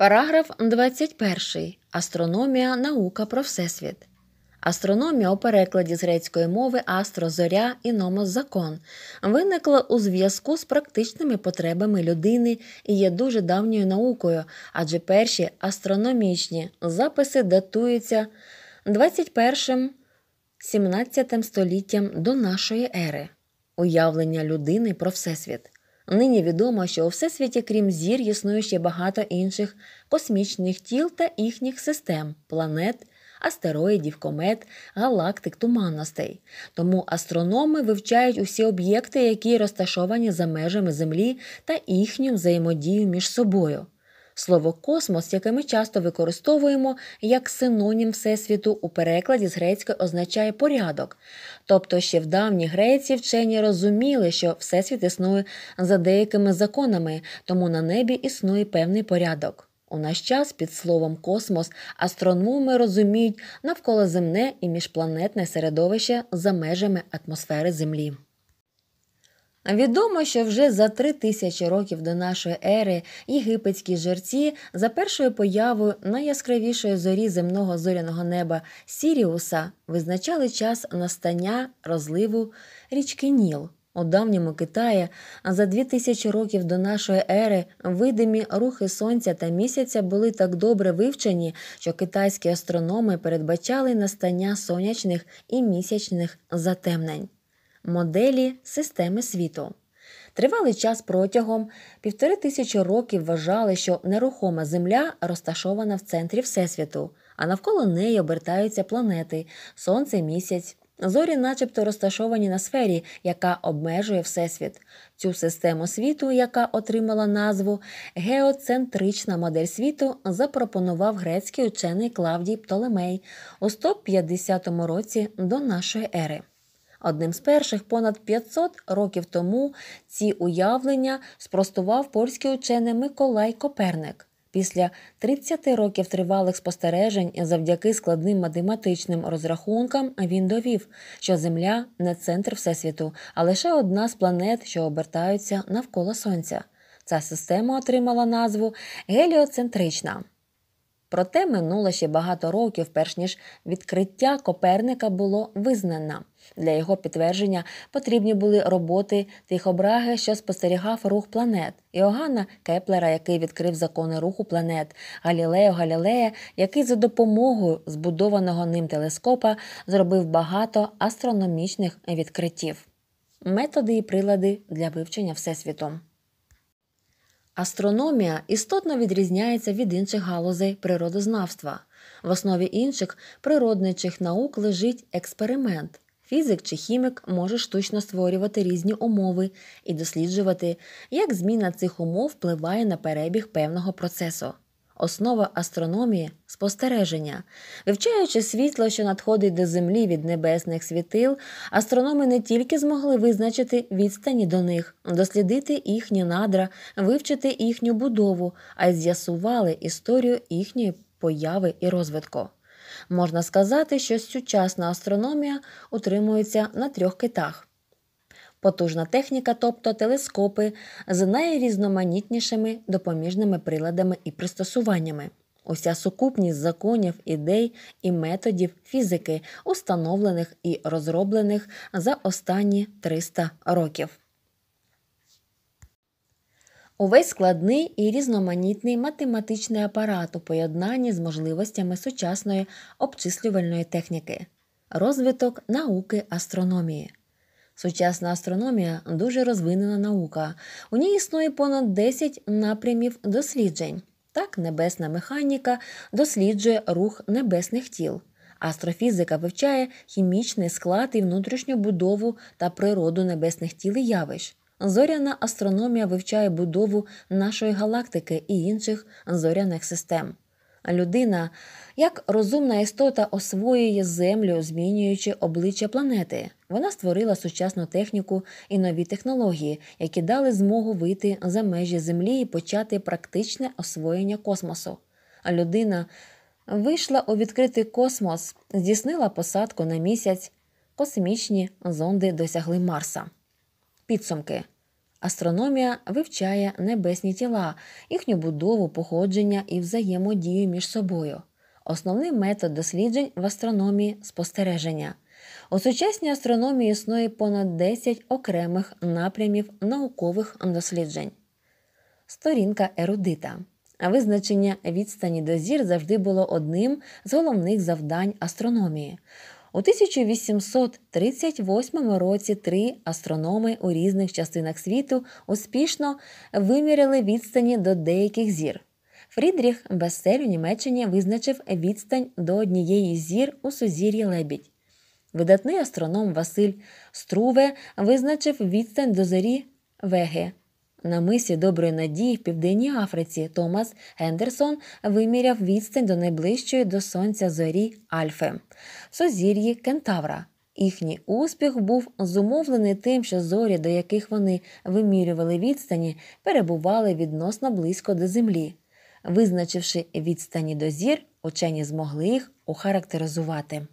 Параграф 21. Астрономія наука про Всесвіт. Астрономія у перекладі з грецької мови астрозоря і номос закон виникла у зв'язку з практичними потребами людини і є дуже давньою наукою, адже перші астрономічні записи датуються 21 17 століттям до нашої ери уявлення людини про Всесвіт. Нині відомо, що у всесвіті, крім зір, існує ще багато інших космічних тіл та їхніх систем, планет, астероїдів, комет, галактик, туманностей. Тому астрономи вивчають усі об'єкти, які розташовані за межами Землі та їхню взаємодію між собою. Слово космос, яке ми часто використовуємо як синонім Всесвіту у перекладі з грецької означає порядок. Тобто ще в давній Греції вчені розуміли, що Всесвіт існує за деякими законами, тому на небі існує певний порядок. У наш час під словом космос астрономи розуміють навколоземне і міжпланетне середовище за межами атмосфери Землі. Відомо, що вже за три тисячі років до нашої ери єгипетські жерці за першою появою найяскравішої зорі земного зоряного неба Сіріуса визначали час настання розливу річки Ніл. У давньому Китаї за дві тисячі років до нашої ери видимі рухи сонця та місяця були так добре вивчені, що китайські астрономи передбачали настання сонячних і місячних затемнень моделі системи світу. Тривалий час протягом півтори тисячі років вважали, що нерухома Земля розташована в центрі Всесвіту, а навколо неї обертаються планети Сонце, місяць. Зорі, начебто, розташовані на сфері, яка обмежує Всесвіт. Цю систему світу, яка отримала назву геоцентрична модель світу, запропонував грецький учений Клавдій Птолемей у 150 році до нашої ери. Одним з перших понад 500 років тому ці уявлення спростував польський учений Миколай Коперник. Після 30 років тривалих спостережень завдяки складним математичним розрахункам він довів, що Земля не центр всесвіту, а лише одна з планет, що обертаються навколо Сонця. Ця система отримала назву геліоцентрична. Проте минуло ще багато років, перш ніж відкриття Коперника було визнано. Для його підтвердження потрібні були роботи тих обраги, що спостерігав рух планет, Іоганна Кеплера, який відкрив закони руху планет, Галілео Галілея, який за допомогою збудованого ним телескопа зробив багато астрономічних відкриттів, методи і прилади для вивчення всесвітом. Астрономія істотно відрізняється від інших галузей природознавства. В основі інших природничих наук лежить експеримент. Фізик чи хімік може штучно створювати різні умови і досліджувати, як зміна цих умов впливає на перебіг певного процесу основа астрономії спостереження. Вивчаючи світло, що надходить до Землі від небесних світил, астрономи не тільки змогли визначити відстані до них, дослідити їхні надра, вивчити їхню будову, а й з'ясували історію їхньої появи і розвитку. Можна сказати, що сучасна астрономія утримується на трьох китах потужна техніка, тобто телескопи, з найрізноманітнішими допоміжними приладами і пристосуваннями. Уся сукупність законів, ідей і методів фізики, установлених і розроблених за останні 300 років. Увесь складний і різноманітний математичний апарат у поєднанні з можливостями сучасної обчислювальної техніки, розвиток науки астрономії. Сучасна астрономія дуже розвинена наука. У ній існує понад 10 напрямів досліджень. Так, небесна механіка досліджує рух небесних тіл. Астрофізика вивчає хімічний склад і внутрішню будову та природу небесних тіл і явищ. Зоряна астрономія вивчає будову нашої галактики і інших зоряних систем. Людина як розумна істота освоює Землю, змінюючи обличчя планети. Вона створила сучасну техніку і нові технології, які дали змогу вийти за межі землі і почати практичне освоєння космосу. А людина вийшла у відкритий космос, здійснила посадку на місяць. Космічні зонди досягли Марса. Підсумки. Астрономія вивчає небесні тіла, їхню будову, походження і взаємодію між собою. Основний метод досліджень в астрономії спостереження. У сучасній астрономії існує понад 10 окремих напрямів наукових досліджень. Сторінка Ерудита. Визначення відстані до зір завжди було одним з головних завдань астрономії. У 1838 році три астрономи у різних частинах світу успішно виміряли відстані до деяких зір. Фрідріх Бессель у Німеччині визначив відстань до однієї зір у сузір'ї лебідь. Видатний астроном Василь Струве визначив відстань до зорі Веги. На мисі доброї надії в Південній Африці Томас Гендерсон виміряв відстань до найближчої до сонця зорі Альфи, созір'ї Кентавра. Їхній успіх був зумовлений тим, що зорі, до яких вони вимірювали відстані, перебували відносно близько до землі. Визначивши відстані до зір, учені змогли їх охарактеризувати.